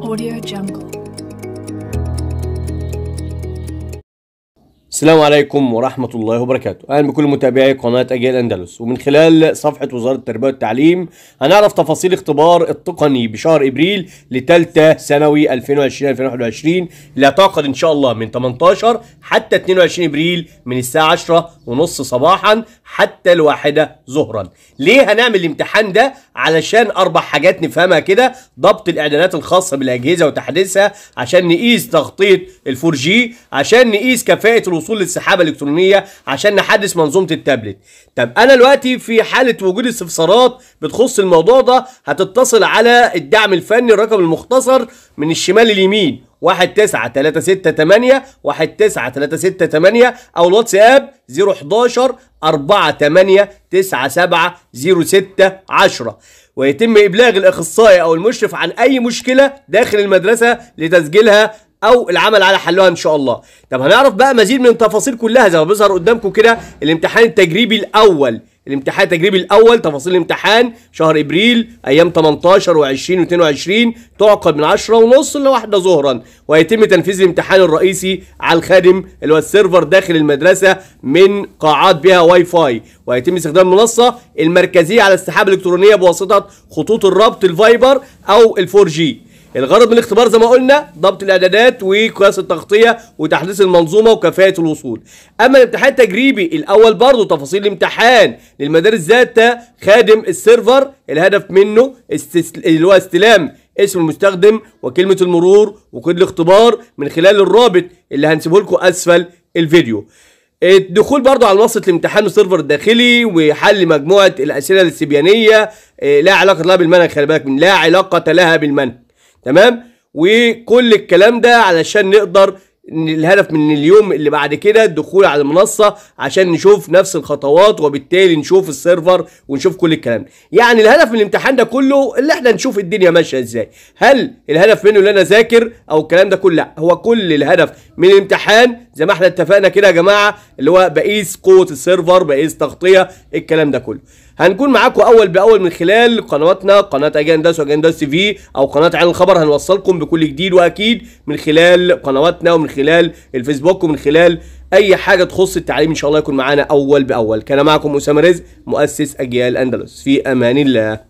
Audio Jungle. السلام عليكم ورحمة الله وبركاته أهلا بكل متابعي قناة أجيال أندلس ومن خلال صفحة وزارة التربية والتعليم هنعرف تفاصيل اختبار التقني بشهر إبريل لتالتة ثانوي 2020-2021 اللي هتعقد إن شاء الله من 18 حتى 22 إبريل من الساعة 10 ونص صباحا حتى الواحدة ظهرا ليه هنعمل الامتحان ده علشان أربع حاجات نفهمها كده ضبط الإعلانات الخاصة بالأجهزة وتحديثها عشان نقيس تغطية الفور جي عشان نقيس كفاءة الوصول وصول للسحابه الالكترونيه عشان نحدث منظومه التابلت طب انا دلوقتي في حاله وجود استفسارات بتخص الموضوع ده هتتصل على الدعم الفني الرقم المختصر من الشمال لليمين 19368 19368 او الواتساب 011 48970610 ويتم ابلاغ الاخصائي او المشرف عن اي مشكله داخل المدرسه لتسجيلها او العمل على حلها ان شاء الله طب هنعرف بقى مزيد من التفاصيل كلها زي ما بيظهر قدامكم كده الامتحان التجريبي الاول الامتحان التجريبي الاول تفاصيل الامتحان شهر ابريل ايام 18 و20 و22 تعقد من 10 ونص لواحده ظهرا ويتم تنفيذ الامتحان الرئيسي على الخادم اللي هو السيرفر داخل المدرسه من قاعات بها واي فاي ويتم استخدام المنصه المركزيه على السحاب الالكترونيه بواسطه خطوط الربط الفايبر او الفور جي الغرض من الاختبار زي ما قلنا ضبط الاعدادات وقياس التغطيه وتحديث المنظومه وكفاءه الوصول اما الامتحان التجريبي الاول برضه تفاصيل الامتحان للمدارس ذات خادم السيرفر الهدف منه اللي هو استلام اسم المستخدم وكلمه المرور وكود الاختبار من خلال الرابط اللي هنسيبه لكم اسفل الفيديو الدخول برضه على منصه الامتحان والسيرفر الداخلي وحل مجموعه الاسئله الاستبيانيه آه، لا علاقه لها بالمنهج خلي بالك من لا علاقه لها بالمنهج تمام وكل الكلام ده علشان نقدر الهدف من اليوم اللي بعد كده الدخول على المنصه عشان نشوف نفس الخطوات وبالتالي نشوف السيرفر ونشوف كل الكلام ده. يعني الهدف من الامتحان ده كله اللي احنا نشوف الدنيا ماشيه ازاي هل الهدف منه ان انا اذاكر او الكلام ده كله لا هو كل الهدف من الامتحان زي ما احنا اتفقنا كده يا جماعه اللي هو بقيس قوه السيرفر بقيس تغطيه الكلام ده كله هنكون معاكم اول باول من خلال قنواتنا قناه اجنداس واجنداس تي في او قناه عن الخبر هنوصلكم بكل جديد واكيد من خلال قنواتنا ومن خلال الفيسبوك ومن خلال اي حاجه تخص التعليم ان شاء الله يكون معانا اول باول كان معكم اسامه رزق مؤسس اجيال اندلس في امان الله